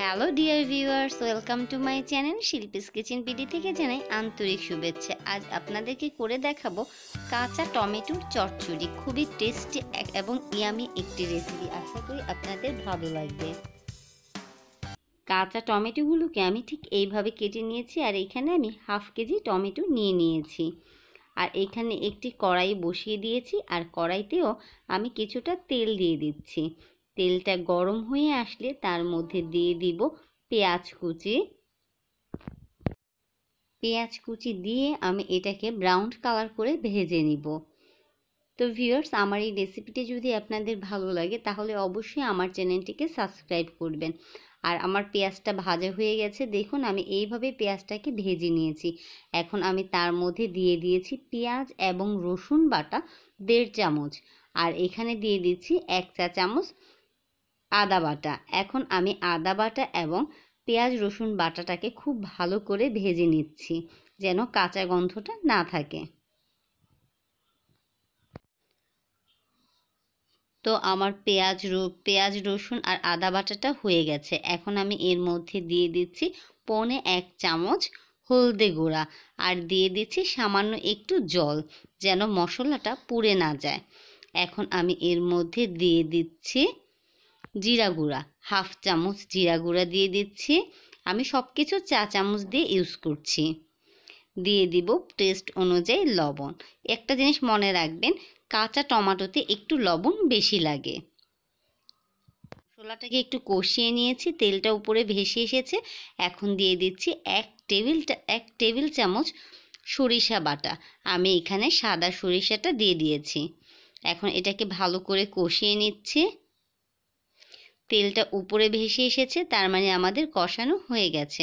hello dear viewers welcome to my channel Shilpi's kitchen পিডি থেকে জানাই আন্তরিক শুভেচ্ছা আজ আপনাদেরকে করে দেখাবো কাঁচা টমেটোর চচ্চড়ি খুবই টেস্টি এবং ইয়ামি একটি রেসিপি আশা করি আপনাদের ভালো লাগবে কাঁচা টমেটোগুলোকে আমি ঠিক এইভাবে কেটে নিয়েছি আর এখানে আমি হাফ কেজি টমেটো নিয়ে নিয়েছি আর এখানে একটি কড়াই বসিয়ে দিয়েছি আর কড়াইতেও আমি কিছুটা তেল দিয়ে দিচ্ছি তেলটা গরম হয়ে আসলে তার মধ্যে দিয়ে দিব পেঁয়াজ কুচি পেঁয়াজ কুচি দিয়ে আমি এটাকে ব্রাউন কালার করে ভেজে নিব তো ভিউয়ার্স আমার এই রেসিপিটি যদি আপনাদের ভালো লাগে তাহলে অবশ্যই আমার চ্যানেলটিকে সাবস্ক্রাইব করবেন আর আমার পেঁয়াজটা ভাজা হয়ে গেছে দেখুন আমি এইভাবে পেঁয়াজটাকে ভেজে নিয়েছি এখন আমি তার মধ্যে দিয়ে দিয়েছি পেঁয়াজ এবং রসুন বাটা দেড় চামচ আর এখানে দিয়ে দিচ্ছি এক চা চামচ আদা বাটা এখন আমি আদা বাটা এবং পেঁয়াজ রসুন বাটাটাকে খুব ভালো করে ভেজে নিচ্ছি যেন কাঁচা গন্ধটা না থাকে তো আমার পেঁয়াজ পেঁয়াজ রসুন আর আদা বাটাটা হয়ে গেছে এখন আমি এর মধ্যে দিয়ে দিচ্ছি পনে এক চামচ হলদে গুঁড়া আর দিয়ে দিচ্ছি সামান্য একটু জল যেন মশলাটা পুড়ে না যায় এখন আমি এর মধ্যে দিয়ে দিচ্ছি জিরা গুঁড়া হাফ চামচ জিরা গুঁড়া দিয়ে দিচ্ছি আমি সব কিছু চা চামচ দিয়ে ইউজ করছি দিয়ে দিব টেস্ট অনুযায়ী লবণ একটা জিনিস মনে রাখবেন কাঁচা টমাটোতে একটু লবণ বেশি লাগে ছোলাটাকে একটু কষিয়ে নিয়েছি তেলটা উপরে ভেসে এসেছে এখন দিয়ে দিচ্ছি এক টেবিল এক টেবিল চামচ সরিষা বাটা আমি এখানে সাদা সরিষাটা দিয়ে দিয়েছি এখন এটাকে ভালো করে কষিয়ে নিচ্ছি তেলটা উপরে ভেসে এসেছে তার মানে আমাদের কষানো হয়ে গেছে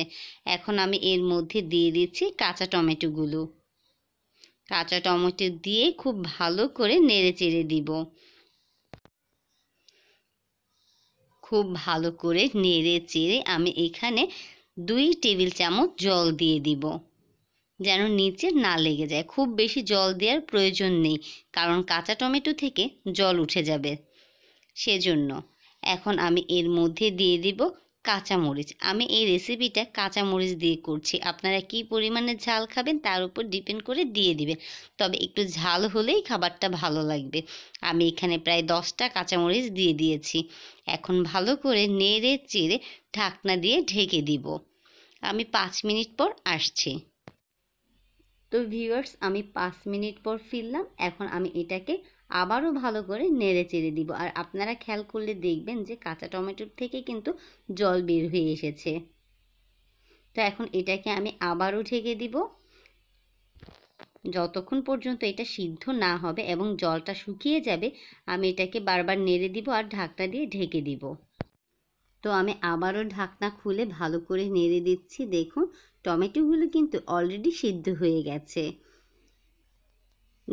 এখন আমি এর মধ্যে দিয়ে দিচ্ছি কাঁচা টমেটোগুলো কাঁচা টমেটো দিয়ে খুব ভালো করে নেড়ে চেড়ে দিব খুব ভালো করে নেড়ে চেড়ে আমি এখানে দুই টেবিল চামচ জল দিয়ে দিব যেন নিচে না লেগে যায় খুব বেশি জল দেওয়ার প্রয়োজন নেই কারণ কাঁচা টমেটো থেকে জল উঠে যাবে সেজন্য এখন আমি এর মধ্যে দিয়ে দিব কাঁচামরিচ আমি এই রেসিপিটা কাঁচামরিচ দিয়ে করছি আপনারা কি পরিমাণে ঝাল খাবেন তার উপর ডিপেন্ড করে দিয়ে দিবেন তবে একটু ঝাল হলেই খাবারটা ভালো লাগবে আমি এখানে প্রায় দশটা কাঁচামরিচ দিয়ে দিয়েছি এখন ভালো করে নেড়ে চেড়ে ঢাকনা দিয়ে ঢেকে দিব আমি পাঁচ মিনিট পর আসছি তো ভিউয়ার্স আমি পাঁচ মিনিট পর ফিরলাম এখন আমি এটাকে আবারও ভালো করে নেড়ে চেড়ে দিব আর আপনারা খেয়াল করলে দেখবেন যে কাঁচা টমেটোর থেকে কিন্তু জল বের হয়ে এসেছে তো এখন এটাকে আমি আবারও ঢেকে দিব যতক্ষণ পর্যন্ত এটা সিদ্ধ না হবে এবং জলটা শুকিয়ে যাবে আমি এটাকে বারবার নেড়ে দিব আর ঢাকটা দিয়ে ঢেকে দিব তো আমি আবারও ঢাকনা খুলে ভালো করে নেড়ে দিচ্ছি দেখুন টমেটোগুলো কিন্তু অলরেডি সিদ্ধ হয়ে গেছে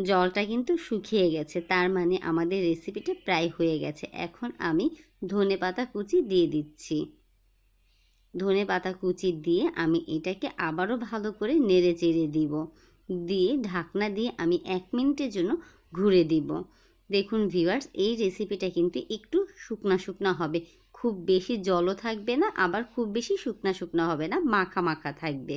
জলটা কিন্তু শুকিয়ে গেছে তার মানে আমাদের রেসিপিটা প্রায় হয়ে গেছে এখন আমি ধনে পাতা কুচি দিয়ে দিচ্ছি ধনে পাতা কুচি দিয়ে আমি এটাকে আবারও ভালো করে নেড়ে চেড়ে দিব দিয়ে ঢাকনা দিয়ে আমি এক মিনিটের জন্য ঘুরে দিব দেখুন ভিওয়ার্স এই রেসিপিটা কিন্তু একটু শুকনা শুকনা হবে খুব বেশি জলও থাকবে না আবার খুব বেশি শুকনা শুকনা হবে না মাখা মাখা থাকবে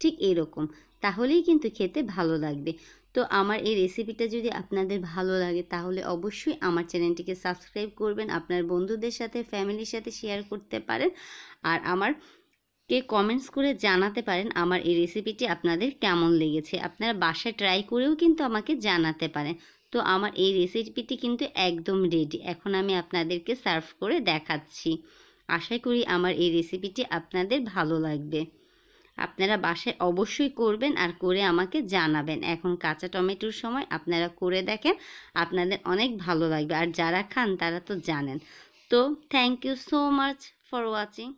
ঠিক এরকম তাহলেই কিন্তু খেতে ভালো লাগবে তো আমার এই রেসিপিটা যদি আপনাদের ভালো লাগে তাহলে অবশ্যই আমার চ্যানেলটিকে সাবস্ক্রাইব করবেন আপনার বন্ধুদের সাথে ফ্যামিলির সাথে শেয়ার করতে পারেন আর আমার কে কমেন্টস করে জানাতে পারেন আমার এই রেসিপিটি আপনাদের কেমন লেগেছে আপনারা বাসায় ট্রাই করেও কিন্তু আমাকে জানাতে পারেন তো আমার এই রেসিপিটি কিন্তু একদম রেডি এখন আমি আপনাদেরকে সার্ভ করে দেখাচ্ছি আশা করি আমার এই রেসিপিটি আপনাদের ভালো লাগবে আপনারা বাসায় অবশ্যই করবেন আর করে আমাকে জানাবেন এখন কাঁচা টমেটোর সময় আপনারা করে দেখেন আপনাদের অনেক ভালো লাগবে আর যারা খান তারা তো জানেন তো thank you so much for watching